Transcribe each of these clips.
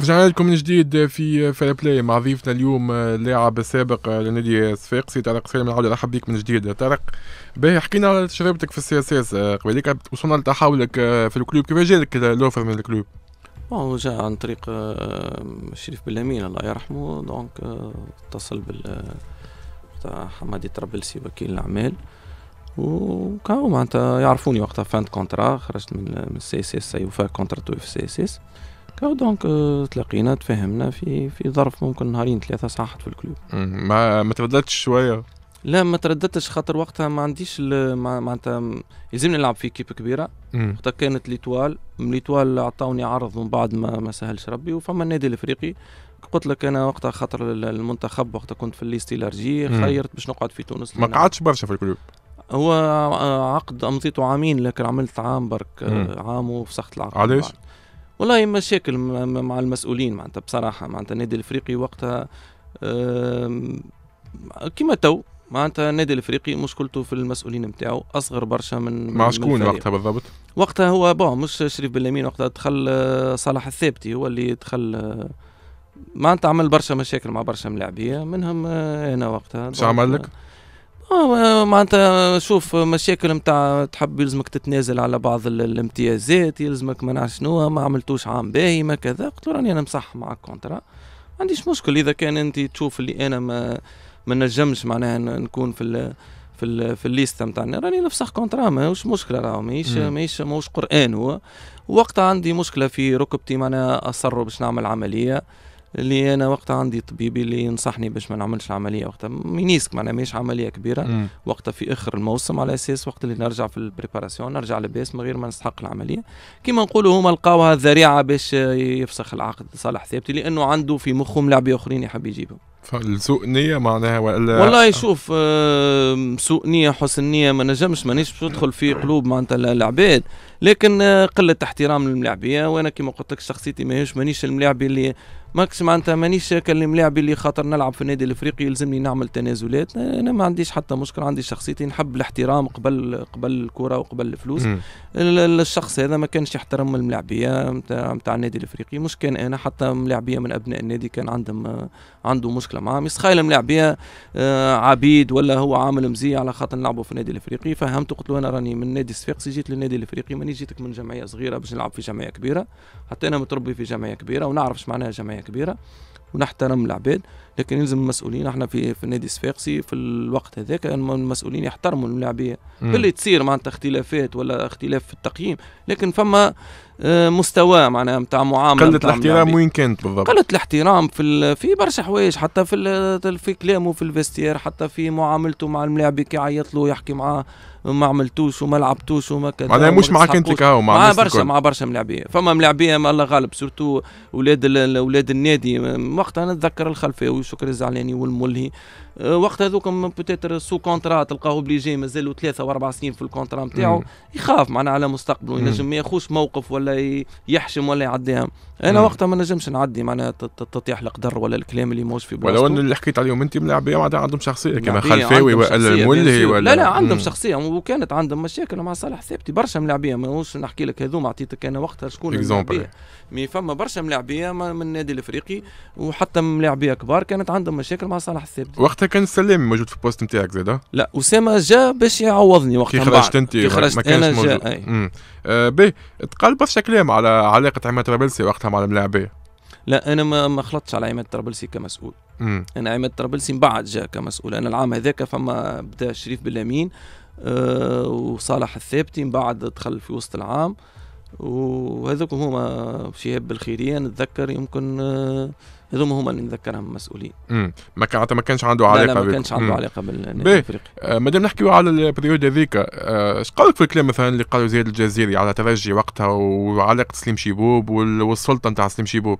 رجعنا لكم من جديد في فير بلاي مع ضيفنا اليوم اللاعب آه، السابق آه، لنادي صفاقسي طارق سالم نعاود نرحب بك من جديد طارق باهي حكينا على تجربتك في السي اس آه، اس قبيليك وصلنا لتحولك في الكلوب كيفاش جالك لوفر من الكلوب؟ بون جا عن طريق الشريف بلامين الله يرحمه دونك اتصل بال حمادي طرابلسي وكيل الاعمال وكاو معناتها يعرفوني وقتها فانت كونترا خرجت من السي اس اس اي وفا كونترا تو في السي اس اس دونك آه، تلاقينا تفاهمنا في في ظرف ممكن نهارين ثلاثه صاحت في الكلوب ما ما ترددتش شويه لا ما ترددتش خاطر وقتها ما عنديش معناتها يلزمني نلعب في كيب كبيره وقتها كانت ليتوال من ليتوال عطاوني عرض من بعد ما ما سهلش ربي وفما النادي الافريقي قلت لك انا وقتها خاطر المنتخب وقتها كنت في الليستي لارجي خيرت باش نقعد في تونس ما قعدتش برشا في الكلوب هو آه، عقد امضيته عامين لكن عملت عام برك آه، عام وفسخت العقد علاش؟ والله مشاكل مع المسؤولين معناتها بصراحه معناتها النادي الافريقي وقتها كيما تو معناتها النادي الافريقي مشكلته في المسؤولين نتاعو اصغر برشا من مع شكون وقتها بالضبط؟ وقتها هو بون مش شريف بلامين وقتها دخل آه، صلاح الثابتي هو اللي دخل آه، معناتها عمل برشا مشاكل مع برشا ملاعبيه منهم آه، انا وقتها شو عمل لك؟ آه، معناتها شوف مشاكل نتاع تحب يلزمك تتنازل على بعض الامتيازات يلزمك ما نعرف شنو ما عملتوش عام باهي ما كذا قلت له راني انا مصح مع الكونترا ما عنديش مشكل اذا كان انت تشوف اللي انا ما ما نجمش معناها نكون في في ال في الليست نتاعنا راني نفسخ كونترا ماهوش مشكله راهو ماهيش ماهيش ماهوش قران هو وقتها عندي مشكله في ركبتي معناها اصر باش نعمل عمليه اللي انا وقتها عندي طبيبي اللي ينصحني باش ما نعملش العمليه وقتها مينيسك معناها ماهيش عمليه كبيره وقتها في اخر الموسم على اساس وقت اللي نرجع في البريباراسيون نرجع لباس من غير ما نستحق العمليه كيما نقولوا هما لقاوها الذريعه باش يفسخ العقد صالح ثابتي لانه عنده في مخه ملاعبيه اخرين يحب يجيبهم فالسوء نية معناها ولا والله شوف سوء نية حسن نية ما نجمش مانيش باش ندخل في قلوب معناتها العباد لكن آه، قلة احترام للملاعبية وانا كما قلت لك شخصيتي ماهيش مانيش الملاعبي اللي ماكس معناتها مانيش كلم لاعبي اللي خاطر نلعب في النادي الافريقي يلزمني نعمل تنازلات انا ما عنديش حتى مشكل عندي شخصيتي نحب الاحترام قبل قبل الكره وقبل الفلوس الشخص هذا ما كانش يحترم الملاعبيه نتاع نتاع النادي الافريقي مش كان انا حتى ملاعبيه من ابناء النادي كان عندهم عنده مشكله معاه يسخايل ملاعبيه آه، عبيد ولا هو عامل مزي على خاطر نلعبوا في النادي الافريقي فهمت قلت له انا راني من نادي الصفاقسي جيت للنادي الافريقي ماني جيتك من جمعيه صغيره باش نلعب في جمعيه كبيره حتى انا متربي في جمعيه كبيره ونعرف اش معناها جمعيه كبيره ونحترم العباد لكن يلزم المسؤولين احنا في في النادي الصفاقسي في الوقت هذاك المسؤولين يحترموا الملاعبيه اللي تصير معناتها اختلافات ولا اختلاف في التقييم لكن فما آه، مستوى معناها نتاع معامله قله الاحترام وين كانت بالضبط؟ قله الاحترام في في برشا حوايج حتى في في كلامه في الفيستير حتى في معاملته مع الملاعب كي يعيط له يحكي معاه ما عملتوش وما لعبتوش وما كذا معناها مش معاك انت كهو مع, مع برشا مع برشا ملاعبيه فما ملاعبيه الله غالب سورتو اولاد اولاد النادي وقتها نتذكر الخلفاوي शुक्र लेनी उलमुल ही أه، وقت هذوكم بوتيتر سو كونترا تلقاه اوبليجي مازالوا ثلاثه واربع سنين في الكونترا نتاعو يخاف معنا على مستقبله ينجم ما ياخوش موقف ولا يحشم ولا يعديها انا وقتها ما نجمش نعدي معناها تطيح القدر ولا الكلام اللي موش في بلاصتو ولو ان اللي حكيت عليهم انت ملاعبيه معناتها عندهم شخصيه كما خلفاوي ولا المولي ولا لا لا عندهم شخصيه وكانت عندهم مشاكل مع صالح ثابتي برشا ملاعبيه ماهوش نحكي لك هذوما عطيتك انا وقتها شكون مي فما برشا ملاعبيه من النادي الافريقي وحتى ملاعبيه كبار كانت عندهم مشاكل مع صالح الثابتي وقتها كان سلام موجود في البوست نتاعك زاد لا اسامه جا باش يعوضني وقتها كي خرجت انت كي خرجت ما كانش موجود جا آه تقال برشا كلام على علاقه عماد طرابلسي وقتها مع الملاعبيه لا انا ما ما خلطتش على عماد طرابلسي كمسؤول مم. انا عماد طرابلسي من بعد جا كمسؤول انا العام هذاك فما بدا شريف بلامين أه وصالح الثابتي من بعد دخل في وسط العام وهذوك هما شهاب بالخيريه نتذكر يمكن آه، هذوما هما اللي نذكرهم المسؤولين ما كان ما كانش عنده علاقه لا, لا ما كانش عنده علاقه بالنادي الافريقي آه، مادام نحكيو على البريود هذيك اش آه، قالك في الكلام مثلا اللي قالوا زياد الجزيري على ترجي وقتها وعلاقه سليم شيبوب والسلطه نتاع سليم شيبوب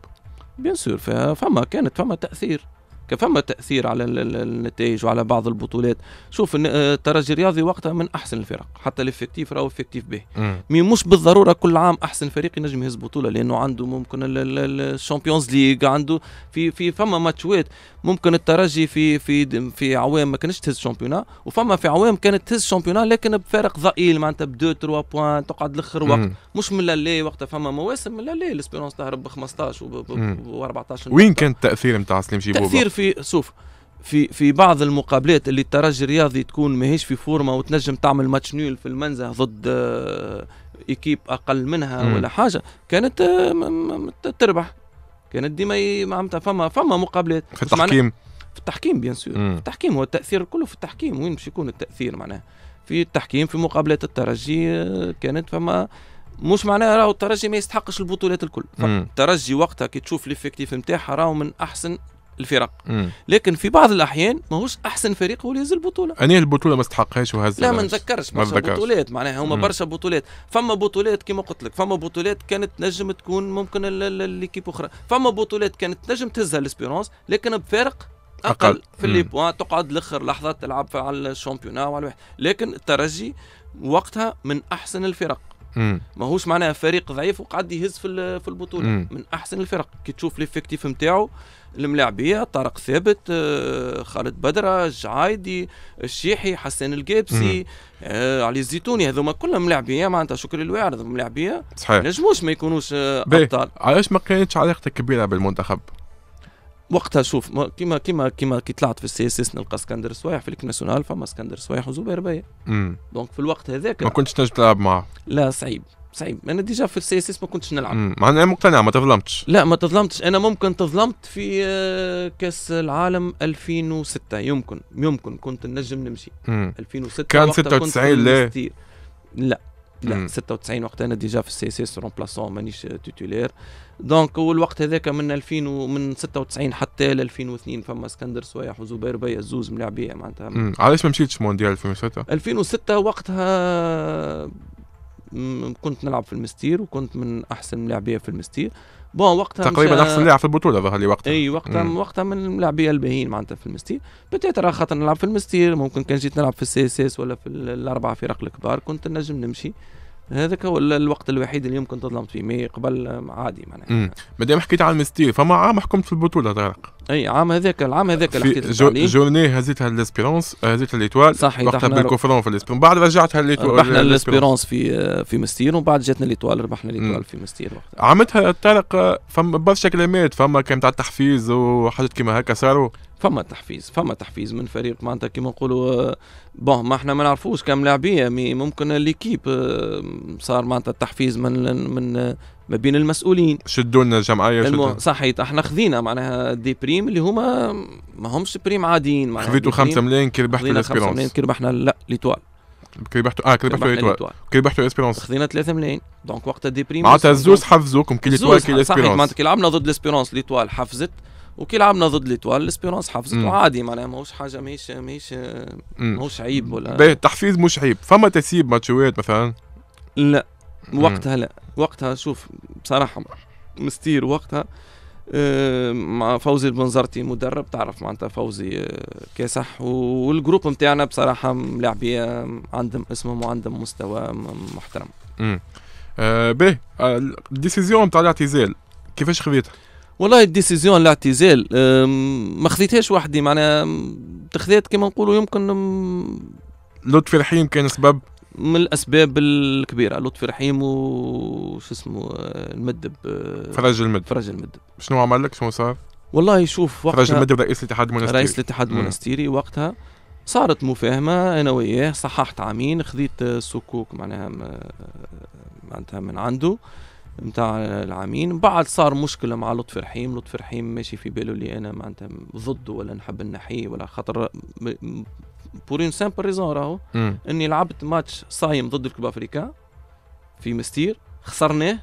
بيان سور فما كانت فما تاثير كان فما تاثير على النتائج وعلى بعض البطولات شوف الترجي آه، الرياضي وقتها من احسن الفرق حتى الافكتيف راهو افكتيف به مي مش بالضروره كل عام احسن فريق ينجم يهز بطوله لانه عنده ممكن الشامبيونز ليغ عنده في في فما ماتشوات ممكن الترجي في في في عوام ما كانش تهز شامبيونا وفما في عوام كانت تهز شامبيونا لكن بفارق ضئيل معناتها ب 2 3 بوان تقعد لاخر وقت مش من لا وقتها فما مواسم من لا الاسبيرونس تهرب ب 15 و 14 وين كان التاثير نتاع سليم جيبوبا؟ في شوف في في بعض المقابلات اللي الترجي الرياضي تكون ماهيش في فورما وتنجم تعمل ماتش نول في المنزه ضد ايكيب آه، اقل منها مم. ولا حاجه كانت آه، تربح كانت ديما معناتها فما فما مقابلات في التحكيم في التحكيم بيان سور التحكيم هو التاثير كله في التحكيم وين باش يكون التاثير معناها في التحكيم في مقابلات الترجي آه، كانت فما مش معناها راهو الترجي ما يستحقش البطولات الكل الترجي وقتها كي تشوف ليفيكتيف نتاعها راهو من احسن الفرق مم. لكن في بعض الاحيان ماهوش احسن فريق هو اللي يهز البطوله يعني البطوله ما استحقهاش وهز لا ما نذكرش برشا بطولات معناها هما برشا بطولات فما بطولات كما قلت لك فما بطولات كانت نجم تكون ممكن ليكيب اخرى فما بطولات كانت نجم تهزها ليسبيرونس لكن بفارق اقل, أقل. في لي بوان تقعد لاخر لحظه تلعب على الشامبيونا وعلى لكن الترجي وقتها من احسن الفرق ماهوش معناها فريق ضعيف وقعد يهز في في البطوله مم. من احسن الفرق كي تشوف ليفيكتيف نتاعو الملاعبيه طارق ثابت آه، خالد بدره الجعايدي الشيحي حسان القابسي آه علي الزيتوني هذوما كلهم ملاعبيه معناتها شكر الواعر ملاعبيه صحيح نجموش ما يكونوش آه، ابطال علاش ما كانتش علاقتك كبيره بالمنتخب وقتها شوف كيما كيما كيما كي طلعت في السي اس اس نلقى اسكندر سوايح في الكناسيونال فما اسكندر سوايح وزبير بيا دونك في الوقت هذاك ما كنتش تنجم تلعب معاه لا صعيب صعيب انا ديجا في السي اس اس ما كنتش نلعب مع انا مقتنع ما تظلمتش لا ما تظلمتش انا ممكن تظلمت في آه، كاس العالم 2006 يمكن يمكن كنت نجم نمشي مم. 2006 كان 96 لا لا 96 وقت انا ديجا في السي اس اس رومبلاسون مانيش تيتولير دونك والوقت هذاك من 2000 ومن 96 حتى ل 2002 فما اسكندر سوايح وزبير بيا زوز ملاعبيه معناتها علاش ما مشيتش مونديال 2006 2006 وقتها كنت نلعب في المستير وكنت من احسن لاعبيه في المستير بون وقتها تقريبا احسن لاعب في البطوله ظهر لي وقتها اي وقتها مم. وقتها من اللاعبيه الباهين معناتها في المستير راه خاطر نلعب في المستير ممكن كان جيت نلعب في السي اس اس ولا في الاربعه فرق الكبار كنت نجم نمشي هذاك هو الوقت الوحيد اللي يمكن تظلم فيه مي قبل آه، عادي معناها مادام حكيت على المستير فما عام حكمت في البطوله طارق اي عام هذاك العام هذاك اللي حكيت جو عليه جورني هزيتها ليسبيرونس آه، هزيتها ليتوال صحيح وقتها بالكوفرون في ليسبيرونس بعد رجعتها ليتوال ربحنا ليسبيرونس في في مستير ومن بعد جاتنا ليتوال ربحنا ليتوال في مستير وقتها عملتها طارق آه، فما برشا كلمات فما كان تاع التحفيز وحاجات كيما هكا صاروا فما تحفيز فما تحفيز من فريق معناتها كيما نقولوا آه، بون ما احنا ما نعرفوش كم لاعبيه مي ممكن ليكيب آه، صار معناتها التحفيز من من آه، ما بين المسؤولين شدوا لنا الجمعيه المو... صحيت احنا خذينا معناها دي بريم اللي هما ما همش بريم عاديين خذيتوا 5 ملايين كي ربحتوا الاسبيرونس 5 ملايين كي ربحنا لا ليتوال كي ربحتوا اه كي ربحتوا ليتوال كي ربحتوا الاسبيرونس خذينا 3 ملايين دونك وقتها دي بريم معناتها الزوز حفزوكم كي ليتوال كي الاسبيرونس صحيح معناتها كي لعبنا ضد الاسبيرونس ليتوال حفزت وكي لعبنا ضد ليتوال الاسبيرونس حفظته عادي معناها ماهوش حاجه ماهيش ماهيش ماهوش عيب ولا باهي التحفيز مش عيب فما تسيب ماتشوات مثلا لا وقتها لا وقتها شوف بصراحه مستير وقتها آه، مع فوزي البنزرتي مدرب تعرف معناتها فوزي آه، كاسح والجروب نتاعنا بصراحه ملاعبيه عندهم اسمهم وعندهم مستوى محترم. امم آه باهي آه، الديسيزيون نتاع الاعتزال كيفاش خذيتها؟ والله الديسيزيون الاعتزال ما خذيتهاش وحدي معناها تخذيت كما نقولوا يمكن لطفي رحيم كان سبب من الاسباب الكبيره لطفي رحيم وش اسمه المدب فرج المدب فرج المدب شنو عمل لك شنو صار؟ والله شوف وقتها فرج المدب رئيس الاتحاد المنستيري رئيس الاتحاد المنستيري وقتها صارت مفاهمه انا وياه صححت عامين خذيت سكوك معناها معناتها من عنده نتاع العامين بعد صار مشكله مع لطفي رحيم لطفي رحيم ماشي في باله اللي انا معناتها ضده ولا نحب نحيه ولا خاطر بور اون سامبل ريزون راهو اني لعبت ماتش صايم ضد الكوب افريكا في مستير خسرناه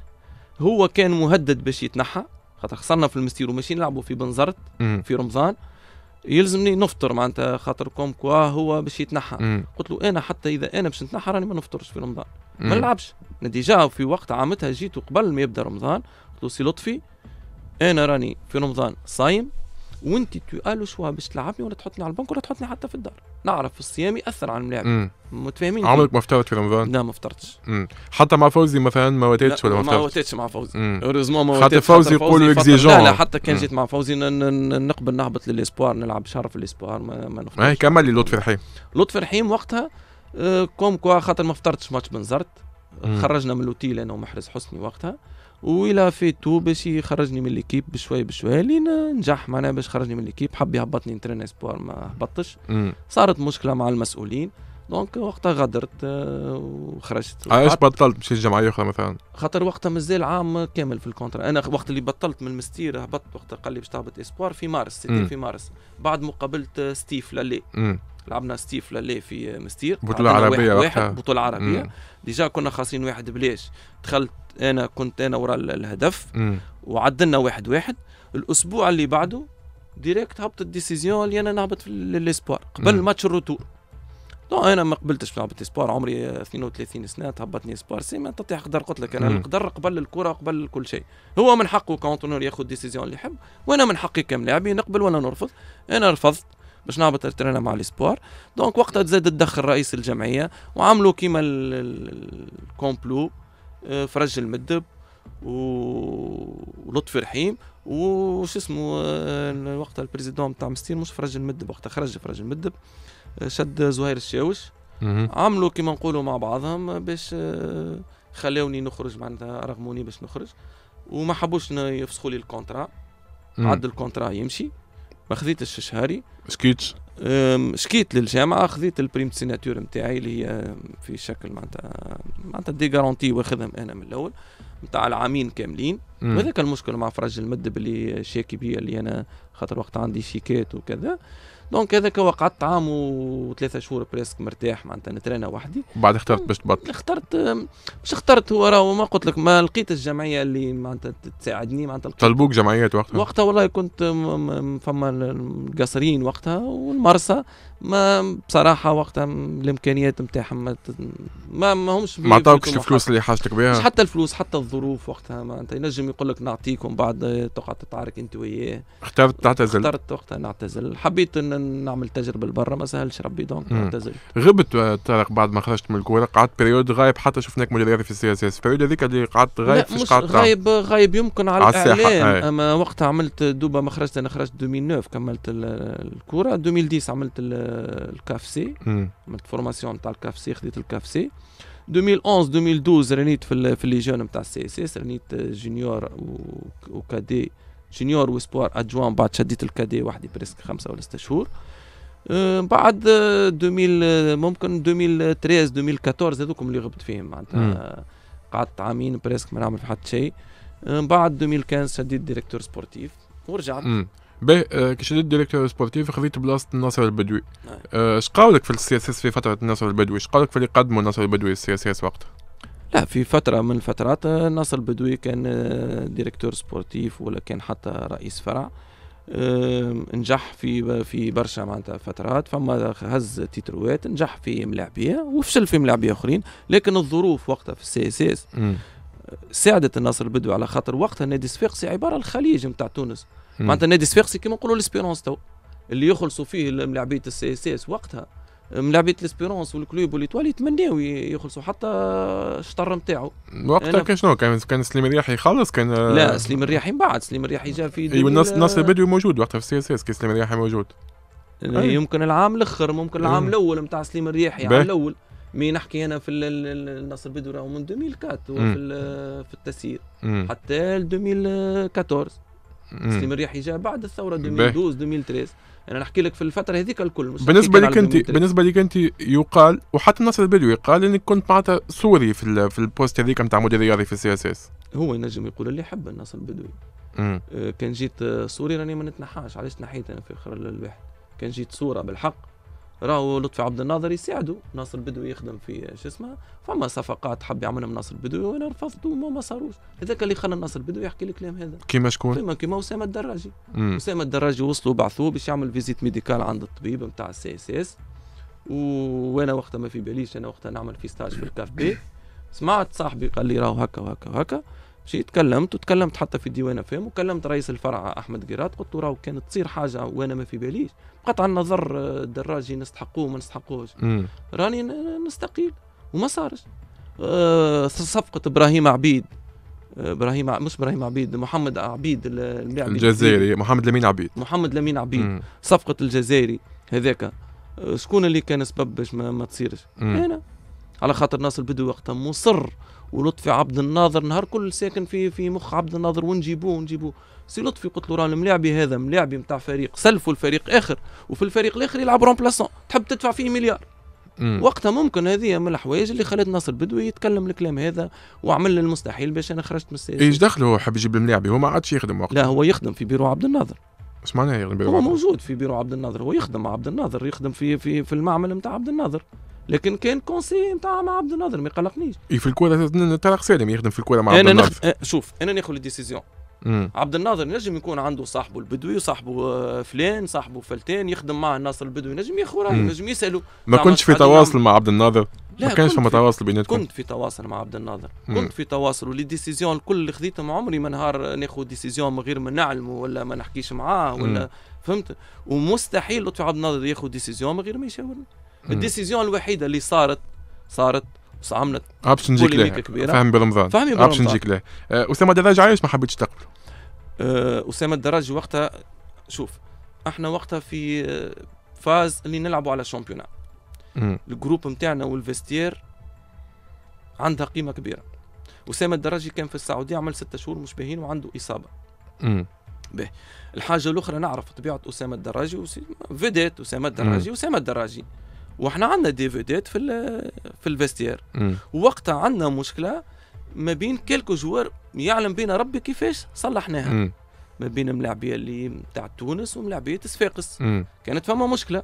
هو كان مهدد باش يتنحى خاطر خسرنا في المستير وماشي نلعبوا في بنزرت في رمضان يلزمني نفطر معناتها خاطر كوم كوا هو باش يتنحى قلت له انا حتى اذا انا باش نتنحى راني ما نفطرش في رمضان ما نلعبش انا ديجا في وقت عامتها جيت قبل ما يبدا رمضان قلت له سي لطفي انا راني في رمضان صايم وانت تقالوا شو باش تلعبني ولا تحطني على البنك ولا تحطني حتى في الدار نعرف الصيام ياثر على الملاعب متفاهمين عمرك ما فطرت في رمضان لا ما فطرتش حتى مع فوزي مثلا ما وتيتش ولا ما فطرتش ما واتتش مع فوزي هوريزمون ما حتى فوزي يقول اكزيجون لا لا حتى كان جيت مع فوزي نقبل نهبط للاسبوار نلعب شهر في الاسبوار ما, ما نفطرش كمل لي لطفي رحيم لطفي رحيم وقتها أه، كوم كوا خاطر ما فطرتش ماتش بنزرت خرجنا من الاوتيل انا ومحرز حسني وقتها ولا في تو باش يخرجني من ليكيب بشوي بشوي لين نجح معناها باش خرجني من ليكيب حب يهبطني نترين اسبوار ما هبطش صارت مشكله مع المسؤولين دونك وقتها غادرت أه، وخرجت علاش آه، بطلت مشيت جمعيه اخرى مثلا؟ خاطر وقتها مازال عام كامل في الكونترا انا وقت اللي بطلت من المستير هبطت وقتها قال لي باش تهبط اسبوار في مارس في مارس بعد مقابله ستيف للي لعبنا ستيف للي في مستير بطولة عربية واحد, واحد بطولة عربية ديجا كنا خاسرين واحد بلاش دخلت انا كنت انا ورا الهدف وعدلنا واحد واحد الاسبوع اللي بعده ديريكت هبط الديسيزيون اللي انا نهبط في الاسبوار قبل ماتش الروتور دونك انا ما قبلتش في لعبه اسبار عمري 32 سنه تهبطني اسبار سي ما تطيح قدر قلت لك انا القدر قبل الكره قبل كل شيء هو من حقه كونتونور ياخذ ديسيزيون اللي يحب وانا من حقي كملاعبي نقبل ولا نرفض انا رفضت باش نهبط الترينا مع ليسبوار دونك وقتها تزاد تدخل رئيس الجمعيه وعملوا كيما الكومبلو آه، فرج المدب ولطفي رحيم وش اسمه آه، وقتها البريزيدون تاع مستير مش فرج المدب وقتها خرج فرج المدب آه، شد زهير الشاوش عملوا كيما نقولوا مع بعضهم باش خلاوني نخرج معناتها رغموني باش نخرج وما حبوش يفسخوا لي الكونترا عد الكونترا يمشي ما خذيتش شهري سكيت شكيت للجامعه خذيت البريم سيناتور نتاعي اللي هي في شكل معناتها معناتها دي غارونتي واخذهم انا من الاول نتاع العامين كاملين وهذاك المشكل مع فرج المد اللي شاكي بيا اللي انا خاطر وقت عندي شيكات وكذا دونك هذاك وقعدت عام وثلاثة شهور بريسك مرتاح معناتها نترينا وحدي بعد اخترت باش تبطل اخترت مش اخترت هو راهو ما قلت لك ما لقيت الجمعية اللي معناتها تساعدني معناتها طلبوك جمعيات وقتها وقتها والله كنت فما القصرين وقتها والمرسى ما بصراحه وقتها الامكانيات نتاعهم ما, ما همش ما عطاوكش الفلوس اللي حاجتك بها مش حتى الفلوس حتى الظروف وقتها ما انت ينجم يقول لك نعطيك ومن بعد تقعد تتعارك انت وياه اخترت تعتزل اخترت وقتها نعتزل حبيت ان نعمل تجربه لبرا ما سهلش ربي دونك نعتزل غبت طارق بعد ما خرجت من الكوره قعدت بريود غايب حتى شفناك مدير في السياسة اس بريود هذيك اللي قعدت غايب لا مش قعدت غايب غايب يمكن على, على الاعلام اما وقتها عملت دوبا ما خرجت انا خرجت 2009 كملت الكوره 2010 عملت الكافسي عملت فورماسيون تاع الكافسي خديت الكافسي 2011 2012 رانيت في, في لي جون تاع السي اس اس رانيت جونيور وكادي جونيور وسبوار ادجوان بعد شديت الكادي وحدي بريسك خمسه ولا سته شهور أه، بعد 2000 ممكن 2013 2014 هذوكم اللي غبت فيهم معناتها قعدت عامين بريسك ما نعمل في حتى شيء من أه، بعد 2015 شديت ديريكتور سبورتيف ورجعت باه كي شديت ديريكتور سبورتيف خذيت بلاصه الناصر البدوي اش آه. آه، لك في السي اس اس في فتره الناصر البدوي اش لك في اللي قدموا الناصر البدوي السي اس اس وقتها لا في فترة من الفترات آه، ناصر البدوي كان ديريكتور سبورتيف ولا كان حتى رئيس فرع نجح في في برشا معناتها فترات فما هز تيتروات نجح في ملاعبيه وفشل في ملاعبيه اخرين لكن الظروف وقتها في السي اس اس ساعدت النصر البدوي على خاطر وقتها النادي الصفاقسي عباره الخليج نتاع تونس معناتها النادي الصفاقسي كيما نقولوا الاسبيرونس تو اللي يخلصوا فيه ملاعبيه السي اس اس وقتها ملاعبيه الاسبيرونس والكلوب والايطوال يتمناو يخلصوا حتى الشطر نتاعو وقتها كان شنو كان كان سليم الرياحي يخلص كان لا سليم الرياحي من بعد سليم الرياحي جا في ايوا النصر النصر البدوي موجود وقتها في السي اس اس كي سليم الرياحي موجود يمكن العام الاخر ممكن العام الاول نتاع سليم الرياحي العام الاول مي نحكي انا في النصر بدو راهو من 2004 وفي في التسيير حتى 2014 سليم الريحي جاء بعد الثوره 2012 2013 انا نحكي لك في الفتره هذيك الكل مش بالنسبه لك انت بالنسبه لك انت يقال وحتى النصر البدوي قال انك كنت معناتها سوري في في البوست هذيك نتاع مدير رياضي في السي اس اس هو ينجم يقول اللي يحب النصر البدوي آه، كان جيت آه، سوري راني ما نتنحاش علاش تنحيت انا في اخر الواحد كان جيت صوره بالحق راهو لطفي عبد الناظر يساعدوا ناصر البدوي يخدم في شو اسمه فما صفقات حب يعملهم ناصر البدوي وانا رفضت وما ما صاروش هذاك اللي خلى ناصر البدوي يحكي لي الكلام هذا كيما شكون كيما كيما اسامه الدراجي اسامه الدراجي وصلوا بعثوه باش يعمل فيزيت ميديكال عند الطبيب نتاع السي اس اس وانا وقتها ما في باليش انا وقتها نعمل في ستاج في الكاف بي سمعت صاحبي قال لي راهو هكا وهكا وهكا شي تكلمت وتكلمت حتى في ديوان افهم وكلمت رئيس الفرع احمد قيرات قلت له راهو كانت تصير حاجه وانا ما في باليش قطع النظر الدراجي نستحقوه ما نستحقوش راني نستقيل وما صارش أه صفقه ابراهيم عبيد آه، ابراهيم مش ابراهيم عبيد محمد عبيد الجزائري محمد لمين عبيد محمد لمين عبيد مم. صفقه الجزائري هذاك آه، شكون اللي كان سبب باش ما, ما تصيرش انا على خاطر ناصر البدو وقتها مصر ولطفي عبد الناظر نهار كل ساكن في في مخ عبد الناظر ونجيبوه ونجيبوه سي لطفي قلت له راه الملاعبي هذا ملاعبي نتاع فريق سلفوا الفريق اخر وفي الفريق الاخر يلعب رومبلاسون تحب تدفع فيه مليار مم. وقتها ممكن هذه من الحوايج اللي خلت ناصر بدوي يتكلم الكلام هذا وعمل المستحيل باش انا خرجت من السياسه ايش دخله هو حب يجيب الملاعبي هو ما عادش يخدم وقتها لا هو يخدم في بيرو عبد الناظر اش معناها يخدم بيرو هو موجود في بيرو عبد الناظر هو يخدم مع عبد الناظر يخدم في في في المعمل نتاع عبد الناظر لكن كان كونسي نتاع مع عبد الناظر ما يقلقنيش إيه، في الكوره طارق سالم يخدم في الكوره مع عبد الناظر أنا أه، نخ... شوف انا ناخذ الديسيزيون عبد الناظر نجم يكون عنده صاحبه البدوي صاحبه آه، فلان صاحبه فلتان يخدم مع الناصر البدوي نجم راهو نجم يساله ما كنتش في تواصل مع عبد الناظر ما كانش فما تواصل بيناتكم كنت في تواصل مع عبد الناظر كنت في تواصل ولي ديسيزيون الكل اللي خذيتهم عمري ما نهار ناخذ ديسيزيون من غير ما نعلمه ولا ما نحكيش معاه ولا مم. فهمت ومستحيل لطفي عبد الناظر ياخذ ديسيزيون من غير ما يشاورني الديسيزيون الوحيده اللي صارت صارت وعملت عبس نجيك له فهم برمضان فهمي برمضان له أه، اسامه الدراجي علاش ما حبيتش تقبل أه، اسامه الدراجي وقتها شوف احنا وقتها في أه، فاز اللي نلعبوا على الشامبيونا الجروب نتاعنا والفيستير عندها قيمه كبيره اسامه الدراجي كان في السعوديه عمل ستة شهور مش باهين وعنده اصابه امم به الحاجه الاخرى نعرف طبيعه اسامه الدراجي وسي... فيديت اسامه الدراجي اسامه الدراجي وحنا عندنا دي فيديت في في الفيستير وقتها عندنا مشكلة ما بين كيلكو جوار يعلم بينا ربي كيفاش صلحناها م. ما بين ملاعبيه اللي نتاع تونس وملاعبيه صفاقس كانت فما مشكله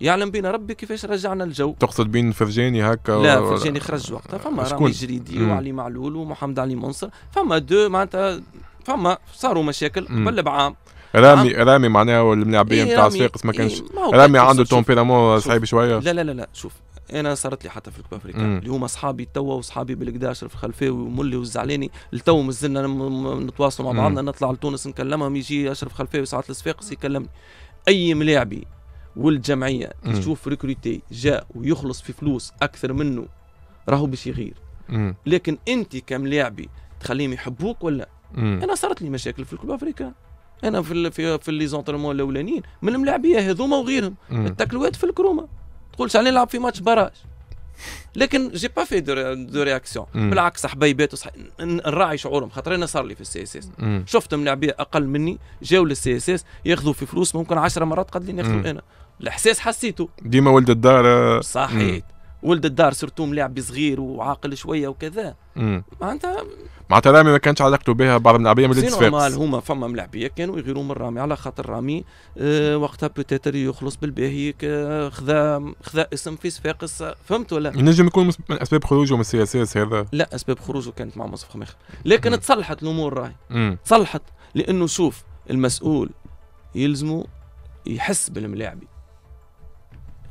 يعلم بينا ربي كيفاش رجعنا الجو تقصد بين فرجاني هكا لا فرجاني خرج وقتها آه، فما رامي جريدي وعلي معلول ومحمد علي منصر فما دو معناتها فما صاروا مشاكل قبل بعام رامي نعم. رامي معناها الملاعبيه إيه، نتاع الساقس ما كانش إيه، رامي عنده تومبيرامون صعيب شويه لا لا لا لا شوف انا صارت لي حتى في الكوب افريكا اللي هما اصحابي توا واصحابي بالقداش في الخلفاوي وملي والزعلاني لتوا مازلنا نتواصلوا مع بعضنا نطلع لتونس نكلمهم يجي اشرف خلفاوي ساعات الصفاقس يكلمني اي ملاعبي ولد جمعيه يشوف ريكروتي جاء ويخلص في فلوس اكثر منه راهو باش يغير لكن انت كملاعبي تخليهم يحبوك ولا مم. انا صارت لي مشاكل في الكوب افريكا انا في الـ في, في لي زونترمون الاولانيين من الملاعبيه هذوما وغيرهم التكلوات في الكرومه تقول علي نلعب في ماتش براج لكن جي با في دو رياكسيون بالعكس حبيبات وصح... نراعي شعورهم خاطر انا صار لي في السي اس اس شفت ملاعبيه اقل مني جاو للسي اس اس ياخذوا في فلوس ممكن 10 مرات قد اللي ناخذوا انا الاحساس حسيته ديما ولد الدار آه. صحيت مم. ولد الدار سرتو ملاعب صغير وعاقل شويه وكذا معناتها معناتها رامي ما كانش علاقته بها بعض من العبيه من مال هما فما ملاعبيه كانوا يغيروا من رامي على خاطر رامي آه وقتها بوتيتر يخلص بالباهي آه، خذا خذا اسم في صفاقس فهمت ولا نجم يكون من اسباب خروجه من السي اس هذا لا اسباب خروجه كانت مع مصطفى خميخ لكن مم. تصلحت الامور راهي تصلحت لانه شوف المسؤول يلزمه يحس بالملاعبي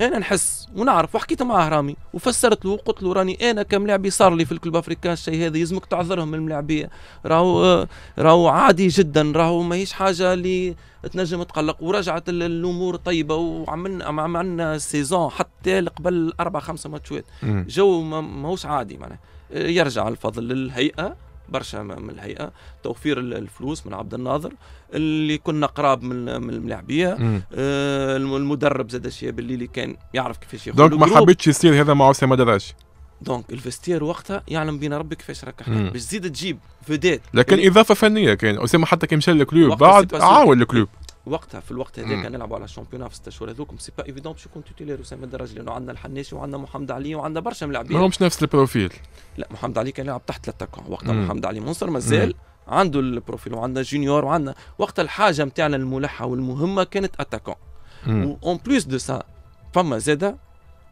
انا نحس ونعرف وحكيت مع هرامي وفسرت له وقلت له راني انا كملاعبي صار لي في الكلوب افريكان الشيء هذا يلزمك تعذرهم الملاعبيه راهو راهو عادي جدا راهو ماهيش حاجه اللي تنجم تقلق ورجعت الامور طيبه وعملنا عملنا سيزون حتى قبل اربع خمسه ماتشات جو ماهوش عادي معناها يرجع الفضل للهيئه برشا من الهيئه توفير الفلوس من عبد الناظر اللي كنا قراب من الملاعبيه آه المدرب زاد الشياب اللي كان يعرف كيفاش يخرج دونك ما حبيتش يصير هذا مع اسامه دراشي دونك الفستير وقتها يعلم بين ربي كيفاش راك باش تزيد تجيب فيديت لكن يعني اضافه فنيه كان اسامه حتى كي مشى للكلوب بعد عاون الكلوب وقتها في الوقت هذاك نلعبوا على الشامبيون في ست شهور هذوكم سي با ايفيدون باش يكون توتيلير اسامه الدرج لانه عندنا الحناشي وعندنا محمد علي وعندنا برشا ملاعبين ماهمش نفس البروفيل لا محمد علي كان يلعب تحت الاتاكون وقتها محمد علي منصر مازال عنده البروفيل وعندنا جونيور وعندنا وقت الحاجه نتاعنا الملحه والمهمه كانت اتاكون اون بليس دو سا فما زاده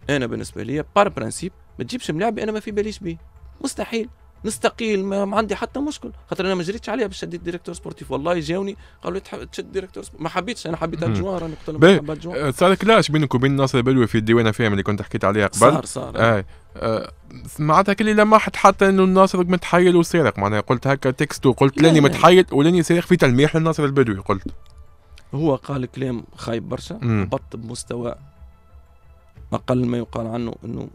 انا بالنسبه لي بار برانسيب ما تجيبش ملاعب انا ما في باليش بيه مستحيل نستقيل ما عندي حتى مشكل خاطر انا ما جريتش عليها باش شديت ديريكتور سبورتيف والله جاوني قالوا لي تشد ديريكتور سبورتيف. ما حبيتش انا حبيت الجوار انا قلت لهم حبيت الجوار أه، صار كلاش بينك وبين ناصر البلوي في الديوانه فيهم اللي كنت حكيت عليها قبل صار صار آه. آه. معناتها كلي لمحت حتى انه الناصر متحيل وسارق معناها قلت هكا تكست وقلت لاني متحيل ولاني سارق في تلميح للناصر البدوي قلت هو قال كلام خايب برشا بط بمستوى اقل ما يقال عنه انه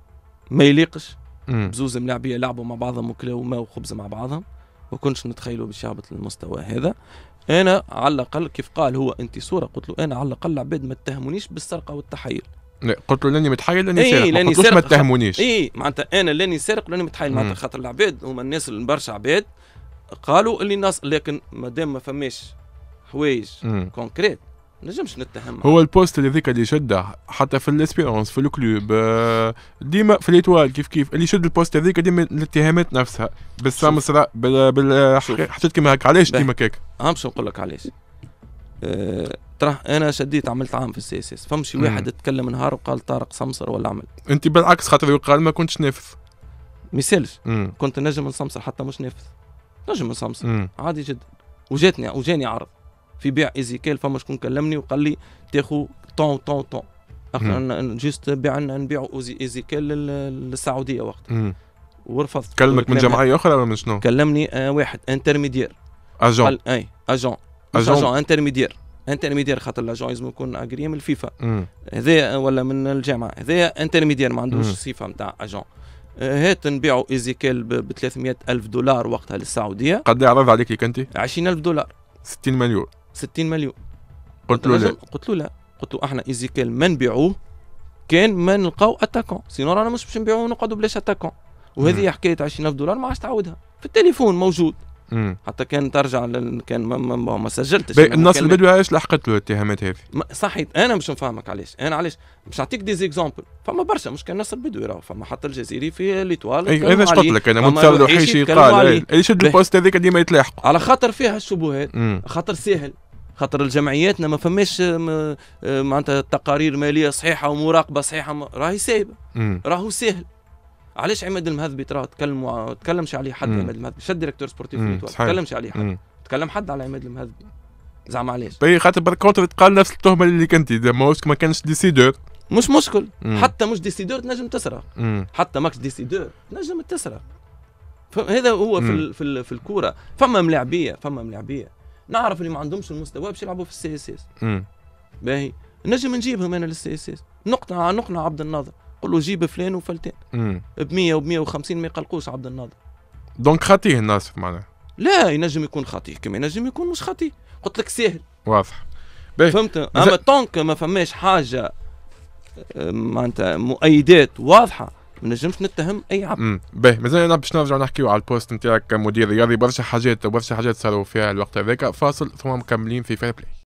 ما يليقش بزوز ملاعبيه لعبوا مع بعضهم وكلوا ماء وخبز مع بعضهم ما كنتش نتخيلوا باش يهبط للمستوى هذا انا على الاقل كيف قال هو انت صوره قلت له انا على الاقل العباد ما اتهمونيش بالسرقه والتحيل لا قلت له لاني متحايل لاني إيه سارق لاني سارق ما تتهمونيش اي معناتها انا لاني سارق لاني متحايل معناتها خاطر العباد هما الناس برشا عباد قالوا اللي الناس لكن دام ما فماش حوايج كونكريت نجمش نتهم هو البوست اللي ذيك اللي شده حتى في الاسبيرونس في الكلوب آه، ديما في ليتوال كيف كيف اللي شد البوست هذيك ديما الاتهامات نفسها بالسام بال, بال... كيما هكا علاش ديما كيك اهم شي نقول لك علاش أه... تراه انا شديت عملت عام في السي اس اس فمشي واحد تكلم نهار وقال طارق سمسر ولا عمل انت بالعكس خاطر قال ما كنتش نافذ ما يسالش كنت نجم نسمسر حتى مش نافذ نجم نسمسر عادي جدا وجاتني وجاني عرض في بيع ايزيكال فما شكون كلمني وقال لي تاخو طون طون طون احنا جست بيع نبيعوا ايزيكال للسعوديه وقتها ورفضت كلمك من جمعيه اخرى ولا من شنو؟ كلمني آه واحد انترميديير اجون قال اي اجون اجون, أجون انترميديير انترميديير خاطر الاجون لازم يكون اجري من الفيفا هذا ولا من الجامعه هذا انترميديير ما عندوش صفه نتاع اجون آه، هات نبيعوا ايزيكيل ب 300 الف دولار وقتها للسعوديه قد عرض عليك انت 20000 دولار 60 مليون 60 مليون قلت له لا قلت له لا قلت له احنا ايزيكيل ما نبيعوه كان ما نلقاو اتاكون سينو رانا مش باش نبيعوه ونقعدوا بلاش اتاكون وهذه حكايه 20000 دولار ما عادش تعاودها في التليفون موجود حتى كان ترجع لل... كان ما, ما, ما سجلتش النص البدوي علاش لحقت له الاتهامات هذه صحيت انا مش نفهمك علاش انا علاش باش نعطيك دي زيكزومبل فما برشا مش كان نصر البدوي راهو فما حتى الجزيري في ليتوال اي انا قلت لك انا متصور حيشي قال اللي إيه، شد البوست هذاك ديما يتلاحقوا على خاطر فيها الشبهات خاطر سهل خاطر الجمعيات ما فماش آه، آه، معناتها تقارير ماليه صحيحه ومراقبه صحيحه راهي سايبه راهو سهل علاش عماد المهذبي ترى تكلموا تكلمش عليه حد عماد المهذبي شد ديريكتور سبورتيف ما تكلمش عليه حد تكلم حد على عماد المهذبي زعما علاش باهي طيب، خاطر بالكونتر تقال نفس التهمه اللي كنت ما ما كانش ديسيدور مش مشكل مم. حتى مش ديسيدور تنجم تسرى حتى ماكش ديسيدور تنجم تسرى هذا هو مم. في ال في, ال في الكوره فما ملاعبيه فما ملاعبيه نعرف اللي ما عندهمش المستوى باش يلعبوا في السي اس اس باهي نجم نجيبهم انا للسي اس اس نقنع نقنع عبد الناظر قول له جيب فلان وفلتان ب 100 وب 150 ما يقلقوش عبد الناظر دونك خطيه الناس معناها لا ينجم يكون خطيه كما ينجم يكون مش خطيه قلت لك ساهل واضح فهمت اما طونك ما فماش حاجه آه، معناتها مؤيدات واضحه ما نجمش نتهم اي عبد. باهي مازال انا باش نرجعوا نحكيو على البوست نتاعك كمدير رياضي برشا حاجات برشا حاجات صاروا فيها الوقت هذاك فاصل ثم مكملين في فير بلاي.